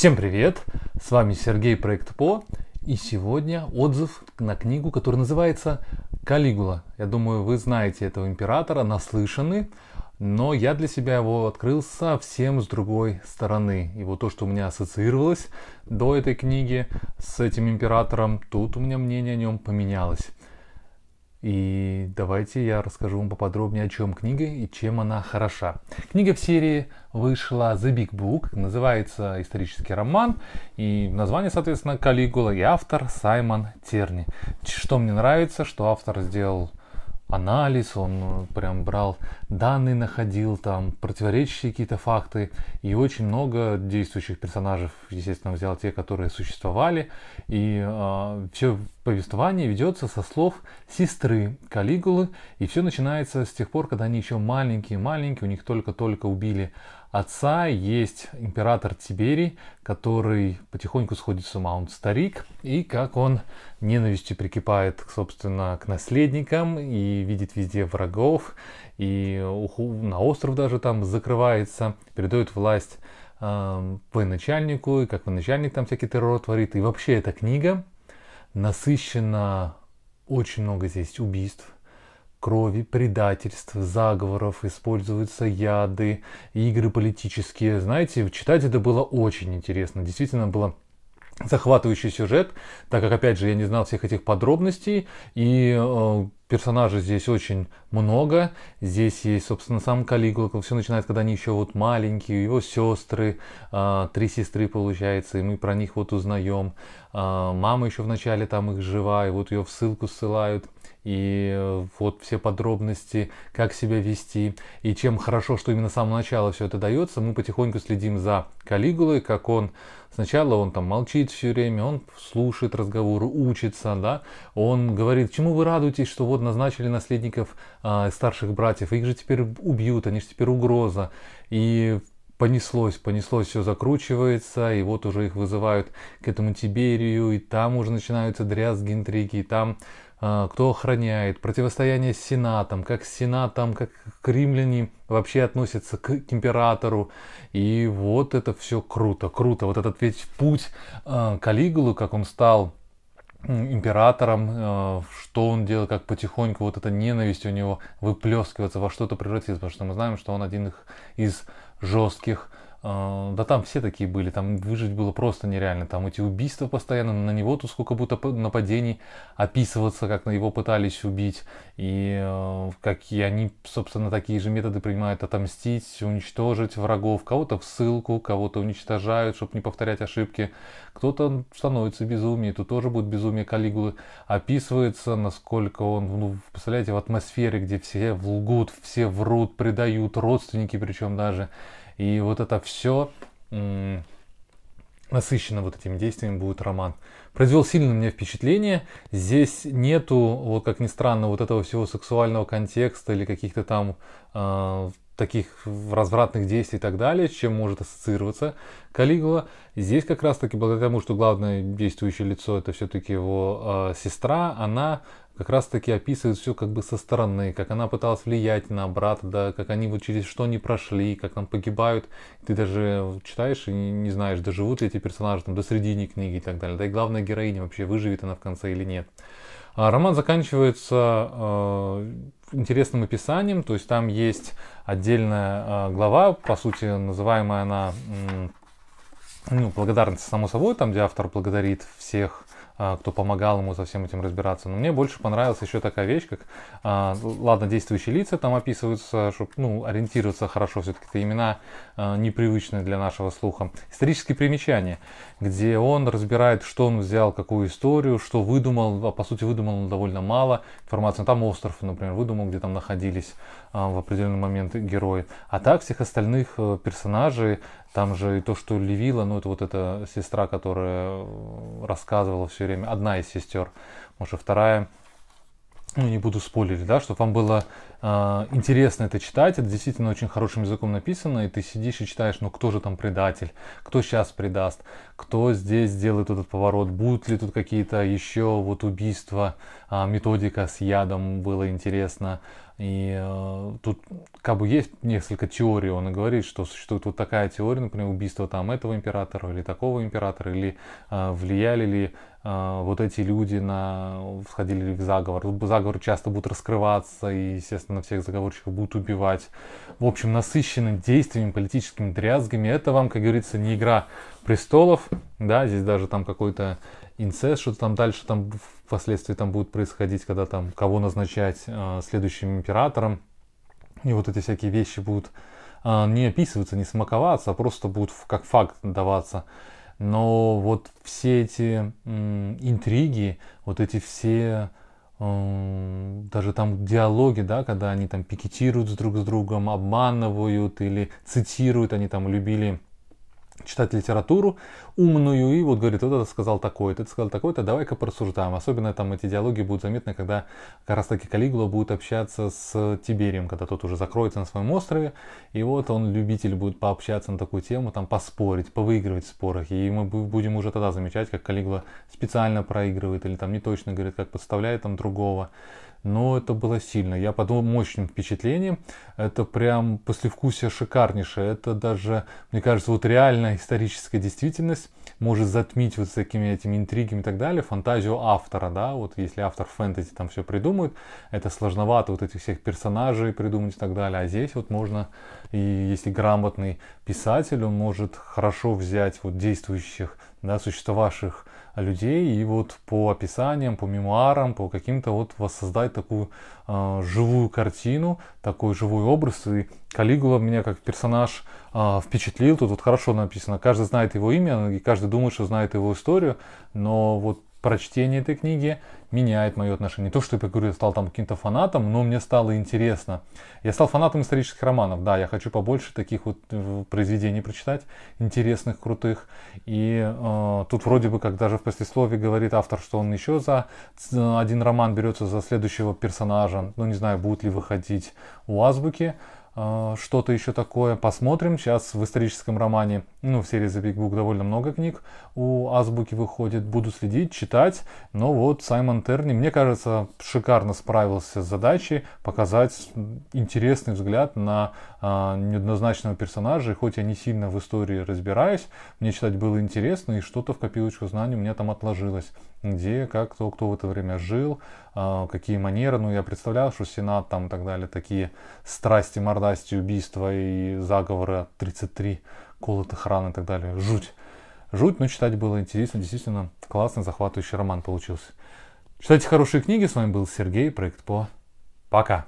Всем привет! С вами Сергей Проект По, и сегодня отзыв на книгу, которая называется Калигула. Я думаю, вы знаете этого императора, наслышаны, но я для себя его открыл совсем с другой стороны. И вот то, что у меня ассоциировалось до этой книги с этим императором, тут у меня мнение о нем поменялось. И давайте я расскажу вам поподробнее, о чем книга и чем она хороша. Книга в серии вышла The Big Book, называется исторический роман, и название, соответственно, Калигула и автор Саймон Терни. Что мне нравится, что автор сделал анализ, он э, прям брал данные, находил там противоречащие какие-то факты, и очень много действующих персонажей, естественно, взял те, которые существовали, и э, а, все повествование ведется со слов сестры Калигулы, и все начинается с тех пор, когда они еще маленькие-маленькие, у них только-только убили отца есть император Тиберий, который потихоньку сходит с ума, он старик, и как он ненавистью прикипает, собственно, к наследникам и видит везде врагов, и на остров даже там закрывается, передает власть э, военачальнику, и как военачальник там всякий террор творит. И вообще эта книга насыщена очень много здесь убийств, крови, предательств, заговоров, используются яды, игры политические. Знаете, читать это было очень интересно. Действительно было захватывающий сюжет, так как, опять же, я не знал всех этих подробностей, и э, персонажей здесь очень много. Здесь есть, собственно, сам Калигула, все начинается, когда они еще вот маленькие, его сестры, э, три сестры, получается, и мы про них вот узнаем. Э, мама еще вначале там их жива, и вот ее в ссылку ссылают и э, вот все подробности, как себя вести, и чем хорошо, что именно с самого начала все это дается, мы потихоньку следим за Калигулой, как он сначала он там молчит все время, он слушает разговоры, учится, да, он говорит, чему вы радуетесь, что вот назначили наследников э, старших братьев, их же теперь убьют, они же теперь угроза, и понеслось, понеслось, все закручивается, и вот уже их вызывают к этому Тиберию, и там уже начинаются дрязги, интриги, и там а, кто охраняет, противостояние с Сенатом, как с Сенатом, как к римляне вообще относятся к, к императору. И вот это все круто, круто. Вот этот весь путь э, а, Калигулы, как он стал императором, а, что он делал, как потихоньку вот эта ненависть у него выплескивается, во что-то превратится, потому что мы знаем, что он один из жестких а, да там все такие были, там выжить было просто нереально, там эти убийства постоянно, на него то сколько будто нападений описываться, как на его пытались убить, и э, какие они, собственно, такие же методы принимают, отомстить, уничтожить врагов, кого-то в ссылку, кого-то уничтожают, чтобы не повторять ошибки, кто-то становится безумием, тут тоже будет безумие Калигулы, описывается, насколько он, ну, представляете, в атмосфере, где все лгут, все врут, предают, родственники причем даже, и вот это все насыщено вот этими действиями будет роман. Произвел сильное мне впечатление. Здесь нету, вот как ни странно, вот этого всего сексуального контекста или каких-то там э, таких развратных действий и так далее, с чем может ассоциироваться Калигула. Здесь как раз таки благодаря тому, что главное действующее лицо это все-таки его э, сестра, она как раз таки описывает все как бы со стороны, как она пыталась влиять на брата, да, как они вот через что не прошли, как там погибают. Ты даже читаешь и не знаешь, доживут ли эти персонажи там до середины книги и так далее. Да и главная героиня вообще выживет она в конце или нет. А роман заканчивается э, интересным описанием, то есть там есть отдельная э, глава, по сути, называемая она ну, благодарность само собой, там, где автор благодарит всех э, а, кто помогал ему со всем этим разбираться. Но мне больше понравилась еще такая вещь, как, а, ладно, действующие лица там описываются, чтобы ну, ориентироваться хорошо, все-таки это имена а, непривычные для нашего слуха. Исторические примечания, где он разбирает, что он взял, какую историю, что выдумал, а по сути выдумал довольно мало информации. Ну, там остров, например, выдумал, где там находились в определенный момент герои. А так всех остальных э, персонажей, там же и то, что Левила, ну это вот эта сестра, которая э, рассказывала все время, одна из сестер, может, вторая, ну, не буду спойлерить, да, чтобы вам было э, интересно это читать, это действительно очень хорошим языком написано, и ты сидишь и читаешь, ну, кто же там предатель, кто сейчас предаст, кто здесь сделает этот поворот, будут ли тут какие-то еще вот убийства, э, методика с ядом было интересно, и э, тут как бы есть несколько теорий, он и говорит, что существует вот такая теория, например, убийство там этого императора или такого императора, или э, влияли ли Э, вот эти люди на, входили в заговор. Заговоры часто будут раскрываться, и, естественно, всех заговорщиков будут убивать. В общем, насыщенным действиями, политическими дрязгами. Это вам, как говорится, не игра престолов, да, здесь даже там какой-то инцест, что-то там дальше там впоследствии там будет происходить, когда там кого назначать э, следующим императором. И вот эти всякие вещи будут э, не описываться, не смаковаться, а просто будут как факт даваться но вот все эти интриги, вот эти все эм, даже там диалоги, да, когда они там пикетируют друг с другом, обманывают или цитируют, они там любили читать литературу умную и вот говорит, вот это сказал такое это сказал такое-то, давай-ка порассуждаем. Особенно там эти диалоги будут заметны, когда как раз таки Калигула будет общаться с Тиберием, когда тот уже закроется на своем острове, и вот он любитель будет пообщаться на такую тему, там поспорить, повыигрывать в спорах, и мы будем уже тогда замечать, как Калигула специально проигрывает или там не точно говорит, как подставляет там другого но это было сильно. Я подумал мощным впечатлением. Это прям послевкусие шикарнейшее. Это даже, мне кажется, вот реально историческая действительность может затмить вот всякими этими интригами и так далее фантазию автора, да, вот если автор фэнтези там все придумает, это сложновато вот этих всех персонажей придумать и так далее, а здесь вот можно, и если грамотный писатель, он может хорошо взять вот действующих, да, существовавших людей и вот по описаниям, по мемуарам, по каким-то вот воссоздать такую э, живую картину, такой живой образ. И Калигула меня как персонаж э, впечатлил. Тут вот хорошо написано. Каждый знает его имя, и каждый думает, что знает его историю, но вот прочтение этой книги меняет мое отношение. Не То, что я говорю, я стал там каким-то фанатом, но мне стало интересно. Я стал фанатом исторических романов, да, я хочу побольше таких вот э, произведений прочитать, интересных, крутых. И э, тут вроде бы, как даже в послесловии говорит автор, что он еще за один роман берется за следующего персонажа. Ну, не знаю, будут ли выходить у Азбуки. А, что-то еще такое. Посмотрим. Сейчас в историческом романе, ну, в серии The Big Book довольно много книг у Азбуки выходит. Буду следить, читать. Но вот Саймон Терни, мне кажется, шикарно справился с задачей показать интересный взгляд на э, неоднозначного персонажа. И хоть я не сильно в истории разбираюсь, мне читать было интересно, и что-то в копилочку знаний у меня там отложилось где, как, кто, кто в это время жил, а, какие манеры. Ну, я представлял, что Сенат там и так далее, такие страсти, мордасти, убийства и заговоры 33 колотых ран и так далее. Жуть. Жуть, но читать было интересно. Действительно классный, захватывающий роман получился. Читайте хорошие книги. С вами был Сергей, проект ПО. Пока.